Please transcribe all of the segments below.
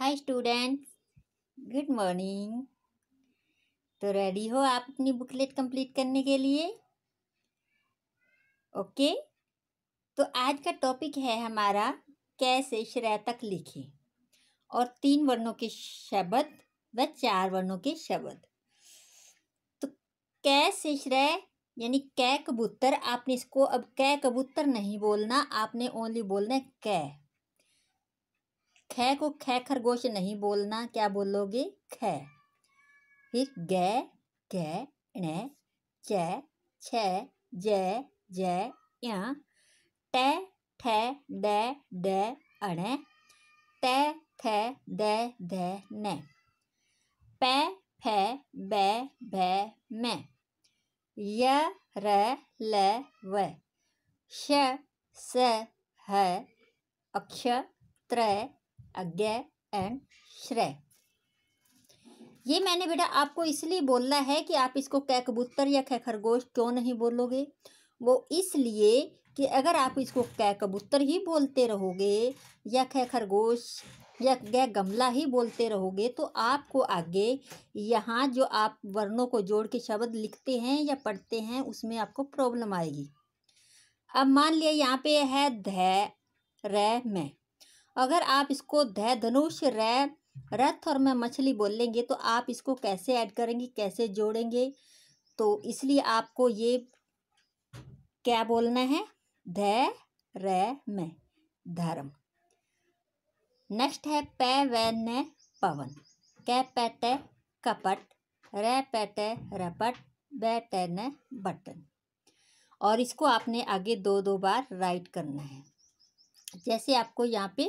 हाय student good morning तो ready हो आप अपनी बुकलेट कंप्लीट करने के लिए ओके तो आज का टॉपिक है हमारा कैसे श्रेतक लिखें और तीन वर्णों के शब्द व चार वर्णों के शब्द तो कैसे श्रेय यानी कै कबूतर आपने इसको अब कै कबूतर नहीं बोलना आपने ओनली बोलना है कै खै को खै खरगोश नहीं बोलना क्या बोलोगे खै फिर गै गै ण चै छ ज ज या टै ठ ड ड अण त थ द ध न पै फ ब भ म य र ल व श स ह अक्ष त्र अज्ञा एंड श्रेय ये मैंने बेटा आपको इसलिए बोलना है कि आप इसको कै कबूतर या कै खरगोश क्यों नहीं बोलोगे वो इसलिए कि अगर आप इसको कै कबूतर ही बोलते रहोगे या कै खरगोश या गै गमला ही बोलते रहोगे तो आपको आगे यहाँ जो आप वर्णों को जोड़ के शब्द लिखते हैं या पढ़ते हैं उसमें आपको प्रॉब्लम आएगी अब मान लिया यहाँ पे है धै रै मैं अगर आप इसको धै धनुष रै रथ और मैं मछली बोल लेंगे तो आप इसको कैसे ऐड करेंगे कैसे जोड़ेंगे तो इसलिए आपको ये क्या बोलना है धै रै मैं धर्म नेक्स्ट है पै वै न पवन कै पैट कपट रै पैट रपट बैट न बटन और इसको आपने आगे दो दो बार राइट करना है जैसे आपको यहाँ पे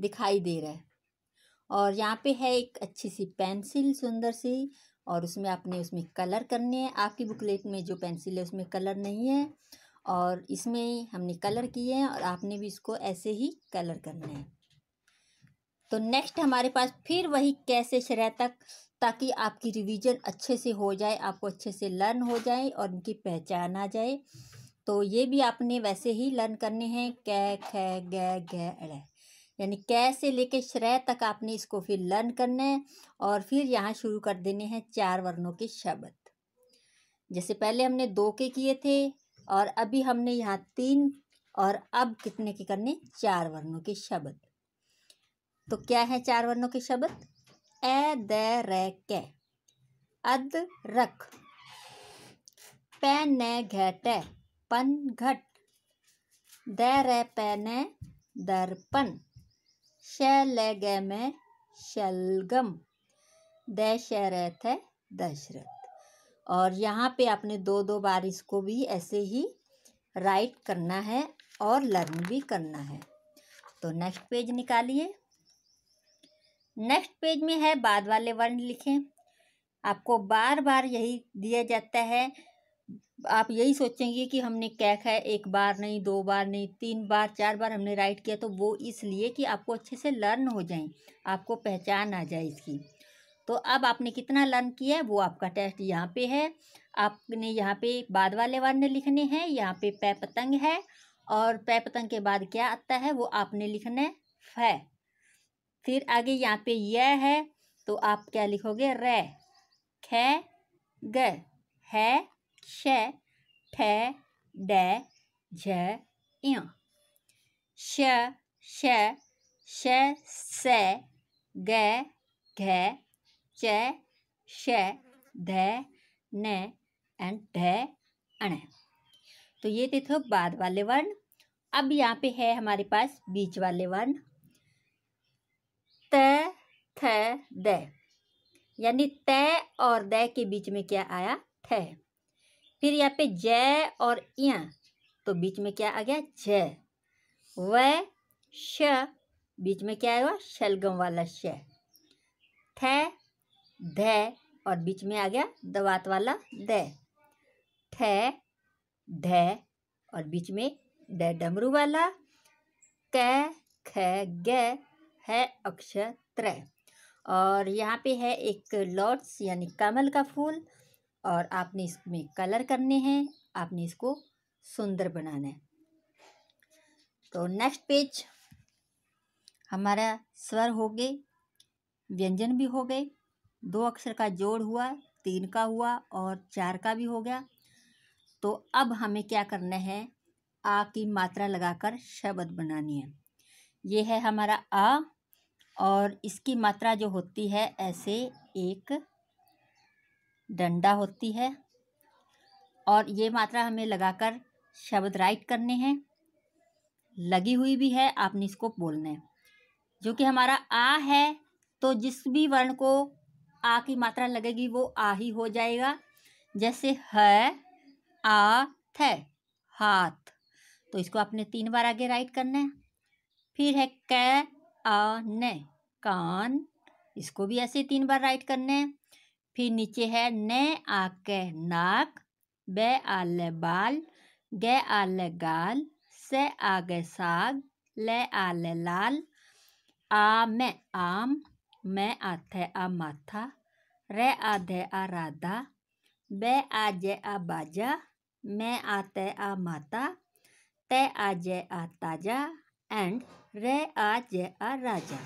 दिखाई दे रहा है और यहाँ पे है एक अच्छी सी पेंसिल सुंदर सी और उसमें आपने उसमें कलर करने हैं आपकी बुकलेट में जो पेंसिल है उसमें कलर नहीं है और इसमें हमने कलर किए हैं और आपने भी इसको ऐसे ही कलर करना है तो नेक्स्ट हमारे पास फिर वही कैसे शरह तक ताकि आपकी रिवीजन अच्छे से हो जाए आपको अच्छे से लर्न हो जाए और उनकी पहचान आ जाए तो ये भी आपने वैसे ही लर्न करने हैं कै ख ग घ यानी कै से लेके श्रेय तक आपने इसको फिर लर्न करना है और फिर यहाँ शुरू कर देने हैं चार वर्णों के शब्द जैसे पहले हमने दो के किए थे और अभी हमने यहाँ तीन और अब कितने के करने चार वर्णों के शब्द तो क्या है चार वर्णों के शब्द ए द र कै अद रख पैन घट पन घट दर्पण शलगम शलगम दशरथ दशरथ और यहाँ पे आपने दो दो बार इसको भी ऐसे ही राइट करना है और लर्न भी करना है तो नेक्स्ट पेज निकालिए नेक्स्ट पेज में है बाद वाले वर्ण लिखें आपको बार बार यही दिया जाता है आप यही सोचेंगे कि हमने क्या खाया एक बार नहीं दो बार नहीं तीन बार चार बार हमने राइट किया तो वो इसलिए कि आपको अच्छे से लर्न हो जाए आपको पहचान आ जाए इसकी तो अब आपने कितना लर्न किया है वो आपका टेस्ट यहाँ पे है आपने यहाँ पे बाद वाले वर्ण लिखने हैं यहाँ पे पै पतंग है और पै पतंग के बाद क्या आता है वो आपने लिखना है फै फिर आगे यहाँ पे य है तो आप क्या लिखोगे रे ख ग है शे ठे डे झ इं श श श स ग घ च श ध न एंड ढ अण तो ये थे तो बाद वाले वर्ण अब यहाँ पे है हमारे पास बीच वाले वर्ण त थ द यानी त और द के बीच में क्या आया थ फिर यहाँ पे जय और य तो बीच में क्या आ गया जय व श बीच में क्या आएगा शलगम वाला श थ ध और बीच में आ गया दवात वाला द ठ ध और बीच में ड डमरू वाला क ख ग है अक्षर त्रय और यहाँ पे है एक लॉट्स यानी कमल का फूल और आपने इसमें कलर करने हैं आपने इसको सुंदर बनाना है तो नेक्स्ट पेज हमारा स्वर हो गए व्यंजन भी हो गए दो अक्षर का जोड़ हुआ तीन का हुआ और चार का भी हो गया तो अब हमें क्या करना है आ की मात्रा लगाकर शब्द बनानी है ये है हमारा आ और इसकी मात्रा जो होती है ऐसे एक डंडा होती है और ये मात्रा हमें लगाकर शब्द राइट करने हैं लगी हुई भी है आपने इसको बोलना है जो कि हमारा आ है तो जिस भी वर्ण को आ की मात्रा लगेगी वो आ ही हो जाएगा जैसे है आ थे हाथ तो इसको आपने तीन बार आगे राइट करना है फिर है कै आ न कान इसको भी ऐसे तीन बार राइट करना है फिर नीचे है न आके नाक ब आले बाल ग आले गाल स आगे साग ल आले लाल आम आम मैं आथे आ माथा रे आधे आ राधा ब आजे आ बाजा मैं आते आ माता त आजे आ ताजा एंड रे आजे आ राजा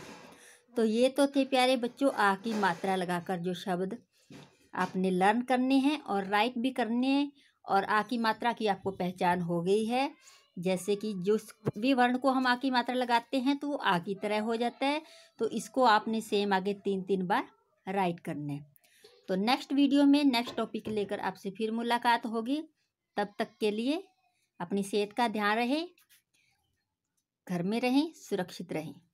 तो ये तो थे प्यारे बच्चों आ की मात्रा लगाकर जो शब्द आपने लर्न करने हैं और राइट भी करने हैं और आ की मात्रा की आपको पहचान हो गई है जैसे कि जो भी वर्ण को हम आ की मात्रा लगाते हैं तो वो आ की तरह हो जाता है तो इसको आपने सेम आगे तीन तीन बार राइट करने है तो नेक्स्ट वीडियो में नेक्स्ट टॉपिक लेकर आपसे फिर मुलाकात होगी तब तक के लिए अपनी सेहत का ध्यान रहे घर में रहें सुरक्षित रहें